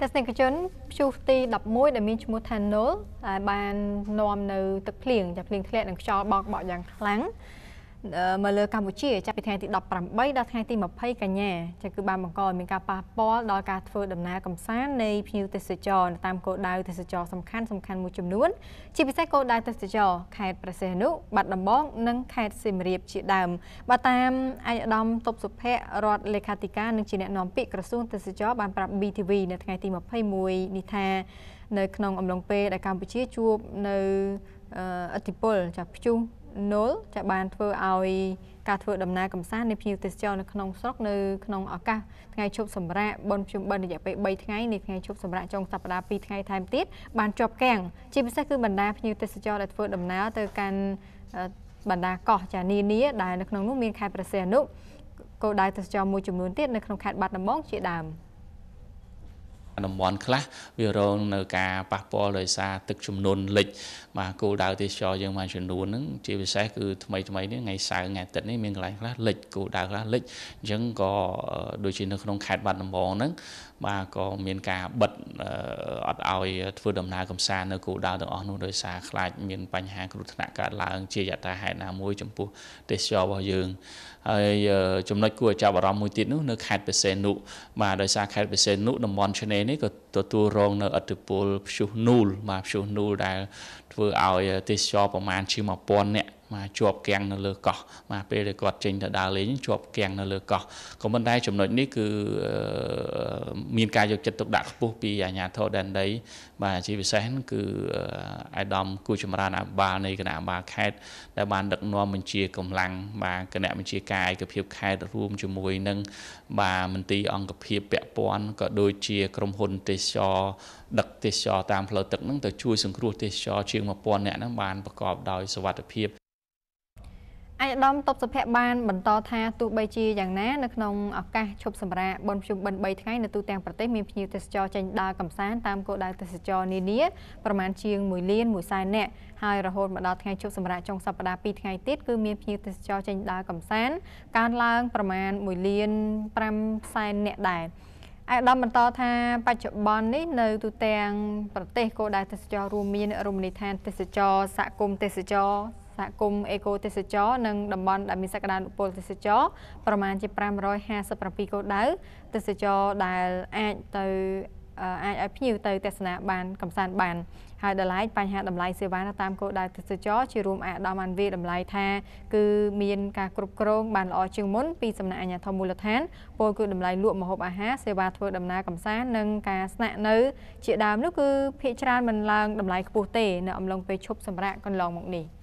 ទស្សនិកជនព្យុះទី11ដែលមានឈ្មោះ Thanol ដែលបាននាំនៅទឹកភ្លៀងចាភ្លៀងធ្លាក់និងខ្យល់បោកបក់យ៉ាងខ្លាំងមកលើកម្ពុជាចាប់ពីថ្ងៃទី18ដល់ថ្ងៃទី20កញ្ញាចាគឺបានបង្កឲ្យមានការប៉ះពាល់ដល់ការធ្វើដំណើរកំសាន្តនៃភ្ញៀវទេសចរតាមគោលដៅទេសចរសំខាន់សំខាន់មួយចំនួនជាពិសេសគោលដៅទេសចរខេត្តប្រសេះនុបាត់ដំបងនិងខេត្តសៀមរាបជាដើមបើតាមអាយឧត្តមទប់សុភ័ក្ររដ្ឋលេខាធិការនិងជាអ្នកណែនាំពាក្យក្រសួងទេសចរបានប្រាប់ BTV នៅថ្ងៃទី21នេះថា នៅក្នុងអំឡុងពេលដែលកម្ពុជាជួបនៅអតិពលចាស់ព្យុះ0ចាបានធ្វើឲ្យការធ្វើដំណើរកំសាន្តនៃភ្ញៀវទេសចរនៅក្នុងស្រុកនៅក្នុងឱកាសថ្ងៃឈប់សម្រាកបុណ្យភ្ជុំបិណ្ឌរយៈពេល3ថ្ងៃនៃថ្ងៃឈប់សម្រាកចុងសប្តាហ៍2ថ្ងៃថែមទៀតបានជាប់កាំងជាពិសេសគឺបណ្ដាភ្ញៀវទេសចរដែលធ្វើដំណើរទៅកាន់បណ្ដាកោះចានានាដែលនៅក្នុងនោះមានខេត្តព្រះសីហនុគោលដៅទេសចរមួយចំនួនទៀតនៅក្នុងខេត្តបាត់ដំបងជាដើម។តំបន់ខ្លះវារង នៅការប៉ះពាល់ដោយសារទឹកជំនន់លិចបាទគោលដៅទេសចរយើងមួយចំនួនហ្នឹងជាពិសេសគឺថ្មីថ្មីនេះថ្ងៃសៅរ៍ថ្ងៃអាទិត្យនេះមានកន្លែងខ្លះលិចគោលដៅខ្លះលិចអញ្ចឹងក៏ដូចជានៅក្នុងខេត្តបាត់ដំបងហ្នឹងបាទក៏មានការបិទអត់ឲ្យធ្វើដំណើរកំសាន្តនៅគោលដៅទាំងអស់នោះដោយសារខ្លាចមានបញ្ហាគ្រោះថ្នាក់កើតឡើង ជាយថាហេតុណាមួយចំពោះទេសចររបស់យើងហើយចំណុចគួរចាប់អារម្មណ៍មួយទៀតនោះនៅខេត្តបេសេនុបាទដោយសារខេត្តបេសេនុតំបន់ឆ្នេរនេះក៏ទទួលរងនៅឥទ្ធិពលព្យុះនូលបាទព្យុះនូលដែលធ្វើឲ្យទេសចរប្រមាណជា1000នាក់មកជាប់គាំងនៅលើកោះមកពេលដែលគាត់ចេញទៅដើរលេងជាប់គាំងនៅលើកោះក៏ប៉ុន្តែចំណុចនេះគឺមានការយកចិត្តទុកដាក់ខ្ពស់ពីអាជ្ញាធរដែនដីបាទជាពិសេសគឺអាយដាមគូចម្រើនអបាលនៃគណៈអបាលខេត្តដែលបានដឹកនាំបញ្ជាកម្លាំងបាទគណៈបញ្ជាការឯកភាពខេត្តរួមជាមួយនឹងបាទមន្ទីរអង្គភាពពាក់ព័ន្ធក៏ដូចជាក្រុមហ៊ុនទេសចរដឹកទេសចរតាមផ្លូវទឹកហ្នឹងទៅជួយសង្គ្រោះទេសចរជាង1000នាក់ហ្នឹងបានប្រកបដោយសវត្ថិភាពអាយដាមតបសុភ័ក្របានបន្តថាទោះបីជាយ៉ាងណានៅក្នុងឱកាសឈប់សម្រាកបុណ្យភ្ជុំបិណ្ឌ3ថ្ងៃនៅទូទាំងប្រទេសមានភ្ញៀវទេសចរចេញដើរកម្សាន្តតាមគោលដៅទេសចរនានាប្រមាណជាង1លាន1សែននាក់ហើយរហូតមកដល់ថ្ងៃជប់សម្រាប់ចុងសប្តាហ៍2ថ្ងៃទៀតគឺមានភ្ញៀវទេសចរចេញដើរកម្សាន្តកើនឡើងប្រមាណ1លាន5សែននាក់ដែរអាយដាមបន្តថាបច្ចុប្បន្ននេះនៅទូទាំងប្រទេសគោលដៅទេសចររួមមាន រមណីយដ្ឋាន ទេសចរសហគមន៍ទេសចរសហគមន៍អេកូទេសចរនិងតំបន់ដែលមានសក្តានុពលទេសចរប្រមាណជា557គោលដៅទេសចរដែលអាចទៅអាចឲ្យភ្ញៀវទៅទស្សនាបានកំសាន្តបាន ហើយដល់ឡែកបញ្ហាតម្លៃសេវានៅតាមគោលដៅទេសចរជារួមអាដាមអាន វាតម្លៃថា គឺមានការគ្រប់គ្រងបានល្អជាងមុនពីសំណាក់អាជ្ញាធរមូលដ្ឋានពលគឺតម្លៃលក់ម្ហូបអាហារសេវាធ្វើដំណើរកំសាន្តនិងការស្នាក់នៅ ជាដើមនោះគឺភាគច្រើនមិនឡើងតម្លៃខ្ពស់ទេនៅអំឡុងពេលឈប់សម្រាកកន្លងមកនេះ។